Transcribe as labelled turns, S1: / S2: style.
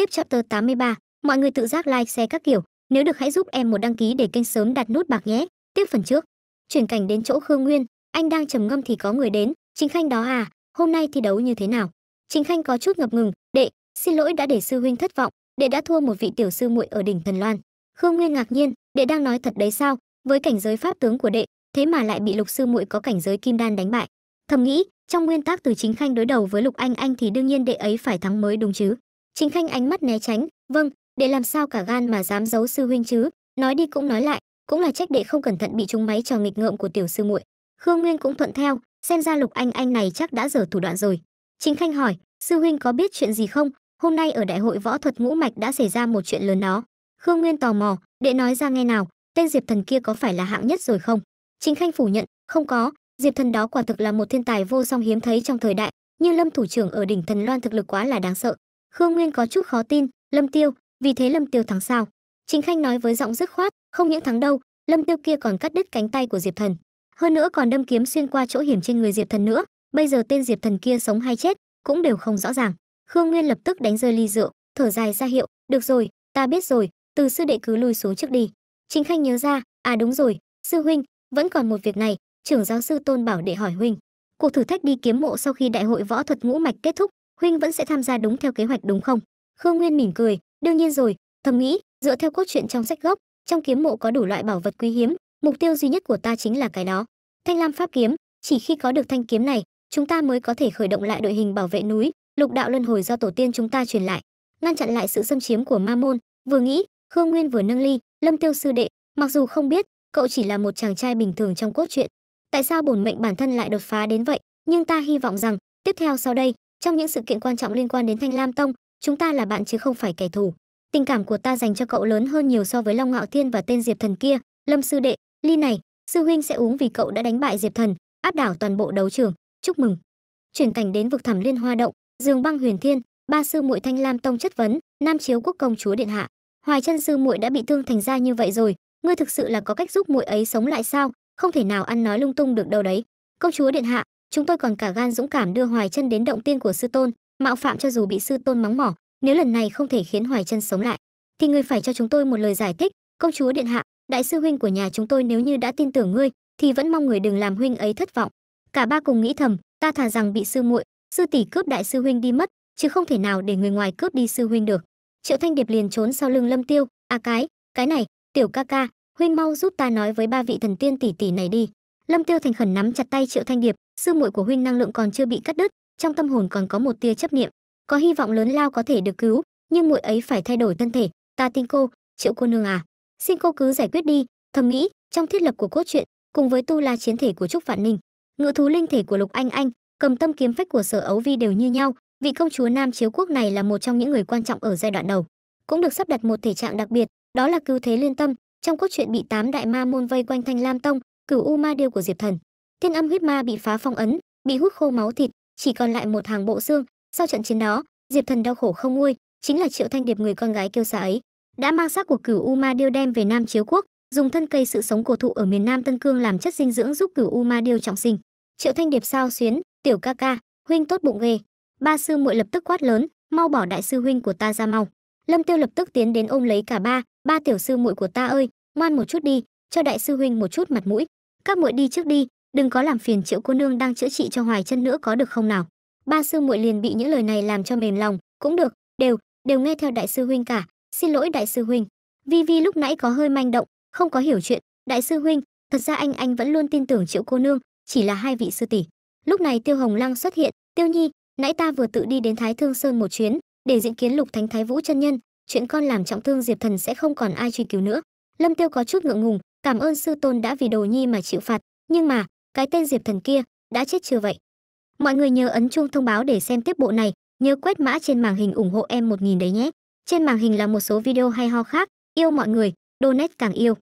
S1: Tiếp chapter 83, mọi người tự giác like share các kiểu, nếu được hãy giúp em một đăng ký để kênh sớm đạt nút bạc nhé. Tiếp phần trước, chuyển cảnh đến chỗ Khương Nguyên, anh đang trầm ngâm thì có người đến, Chính Khanh đó à, hôm nay thi đấu như thế nào? Chính Khanh có chút ngập ngừng, đệ, xin lỗi đã để sư huynh thất vọng, đệ đã thua một vị tiểu sư muội ở đỉnh Thần Loan. Khương Nguyên ngạc nhiên, đệ đang nói thật đấy sao? Với cảnh giới pháp tướng của đệ, thế mà lại bị Lục sư muội có cảnh giới kim đan đánh bại. Thầm nghĩ, trong nguyên tắc từ Chính Khanh đối đầu với Lục Anh Anh thì đương nhiên đệ ấy phải thắng mới đúng chứ. Trình Khanh ánh mắt né tránh, "Vâng, để làm sao cả gan mà dám giấu sư huynh chứ, nói đi cũng nói lại, cũng là trách đệ không cẩn thận bị trúng máy trò nghịch ngợm của tiểu sư muội." Khương Nguyên cũng thuận theo, xem ra Lục Anh Anh này chắc đã giở thủ đoạn rồi. Trình Khanh hỏi, "Sư huynh có biết chuyện gì không? Hôm nay ở đại hội võ thuật ngũ mạch đã xảy ra một chuyện lớn đó." Khương Nguyên tò mò, "Đệ nói ra nghe nào, tên Diệp Thần kia có phải là hạng nhất rồi không?" Trình Khanh phủ nhận, "Không có, Diệp Thần đó quả thực là một thiên tài vô song hiếm thấy trong thời đại, nhưng Lâm thủ trưởng ở đỉnh Thần Loan thực lực quá là đáng sợ, Khương Nguyên có chút khó tin, Lâm Tiêu, vì thế Lâm Tiêu thắng sao? Trình Khanh nói với giọng dứt khoát, không những thắng đâu, Lâm Tiêu kia còn cắt đứt cánh tay của Diệp Thần, hơn nữa còn đâm kiếm xuyên qua chỗ hiểm trên người Diệp Thần nữa, bây giờ tên Diệp Thần kia sống hay chết cũng đều không rõ ràng. Khương Nguyên lập tức đánh rơi ly rượu, thở dài ra hiệu, "Được rồi, ta biết rồi, từ sư đệ cứ lui xuống trước đi." Trình Khanh nhớ ra, "À đúng rồi, sư huynh, vẫn còn một việc này, trưởng giáo sư Tôn bảo để hỏi huynh." Cuộc thử thách đi kiếm mộ sau khi đại hội võ thuật ngũ mạch kết thúc, huynh vẫn sẽ tham gia đúng theo kế hoạch đúng không khương nguyên mỉm cười đương nhiên rồi thầm nghĩ dựa theo cốt truyện trong sách gốc trong kiếm mộ có đủ loại bảo vật quý hiếm mục tiêu duy nhất của ta chính là cái đó thanh lam pháp kiếm chỉ khi có được thanh kiếm này chúng ta mới có thể khởi động lại đội hình bảo vệ núi lục đạo luân hồi do tổ tiên chúng ta truyền lại ngăn chặn lại sự xâm chiếm của ma môn vừa nghĩ khương nguyên vừa nâng ly lâm tiêu sư đệ mặc dù không biết cậu chỉ là một chàng trai bình thường trong cốt truyện tại sao bổn mệnh bản thân lại đột phá đến vậy nhưng ta hy vọng rằng tiếp theo sau đây trong những sự kiện quan trọng liên quan đến Thanh Lam Tông, chúng ta là bạn chứ không phải kẻ thù. Tình cảm của ta dành cho cậu lớn hơn nhiều so với Long Ngạo Thiên và tên Diệp Thần kia, Lâm sư đệ, ly này, sư huynh sẽ uống vì cậu đã đánh bại Diệp Thần, áp đảo toàn bộ đấu trường, chúc mừng. Chuyển cảnh đến vực Thẳm Liên Hoa động, Dương Băng Huyền Thiên, ba sư muội Thanh Lam Tông chất vấn, Nam Chiếu Quốc công chúa điện hạ, Hoài Chân sư muội đã bị thương thành ra như vậy rồi, ngươi thực sự là có cách giúp muội ấy sống lại sao? Không thể nào ăn nói lung tung được đâu đấy. Công chúa điện hạ, chúng tôi còn cả gan dũng cảm đưa hoài chân đến động tiên của sư tôn mạo phạm cho dù bị sư tôn mắng mỏ nếu lần này không thể khiến hoài chân sống lại thì người phải cho chúng tôi một lời giải thích công chúa điện hạ đại sư huynh của nhà chúng tôi nếu như đã tin tưởng ngươi thì vẫn mong người đừng làm huynh ấy thất vọng cả ba cùng nghĩ thầm ta thà rằng bị sư muội sư tỷ cướp đại sư huynh đi mất chứ không thể nào để người ngoài cướp đi sư huynh được triệu thanh điệp liền trốn sau lưng lâm tiêu a à cái cái này tiểu ca ca huynh mau giúp ta nói với ba vị thần tiên tỷ tỷ này đi lâm tiêu thành khẩn nắm chặt tay triệu thanh điệp sư muội của huynh năng lượng còn chưa bị cắt đứt trong tâm hồn còn có một tia chấp niệm có hy vọng lớn lao có thể được cứu nhưng muội ấy phải thay đổi thân thể ta tin cô triệu cô nương à xin cô cứ giải quyết đi thầm nghĩ trong thiết lập của cốt truyện cùng với tu la chiến thể của trúc vạn ninh ngự thú linh thể của lục anh anh cầm tâm kiếm phách của sở ấu vi đều như nhau vị công chúa nam chiếu quốc này là một trong những người quan trọng ở giai đoạn đầu cũng được sắp đặt một thể trạng đặc biệt đó là cứu thế liên tâm trong cốt truyện bị tám đại ma môn vây quanh thanh lam tông cửu u ma điêu của diệp thần Tiên âm huyết ma bị phá phong ấn, bị hút khô máu thịt, chỉ còn lại một hàng bộ xương. Sau trận chiến đó, Diệp Thần đau khổ không nguôi, chính là Triệu Thanh Điệp người con gái kiêu xa ấy, đã mang xác của Cửu U Ma Điêu đem về Nam Chiếu quốc, dùng thân cây sự sống cổ thụ ở miền Nam Tân Cương làm chất dinh dưỡng giúp Cửu U Ma Điêu trọng sinh. Triệu Thanh Điệp sao xuyến, "Tiểu ca ca, huynh tốt bụng ghê." Ba sư muội lập tức quát lớn, "Mau bỏ đại sư huynh của ta ra mau." Lâm Tiêu lập tức tiến đến ôm lấy cả ba, "Ba tiểu sư muội của ta ơi, ngoan một chút đi, cho đại sư huynh một chút mặt mũi. Các muội đi trước đi, đừng có làm phiền triệu cô nương đang chữa trị cho hoài chân nữa có được không nào ba sư muội liền bị những lời này làm cho mềm lòng cũng được đều đều nghe theo đại sư huynh cả xin lỗi đại sư huynh vi vi lúc nãy có hơi manh động không có hiểu chuyện đại sư huynh thật ra anh anh vẫn luôn tin tưởng triệu cô nương chỉ là hai vị sư tỷ lúc này tiêu hồng lăng xuất hiện tiêu nhi nãy ta vừa tự đi đến thái thương sơn một chuyến để diện kiến lục thánh thái vũ chân nhân chuyện con làm trọng thương diệp thần sẽ không còn ai truy cứu nữa lâm tiêu có chút ngượng ngùng cảm ơn sư tôn đã vì đồ nhi mà chịu phạt nhưng mà cái tên diệp thần kia đã chết chưa vậy mọi người nhớ ấn chuông thông báo để xem tiếp bộ này nhớ quét mã trên màn hình ủng hộ em một nghìn đấy nhé trên màn hình là một số video hay ho khác yêu mọi người donate càng yêu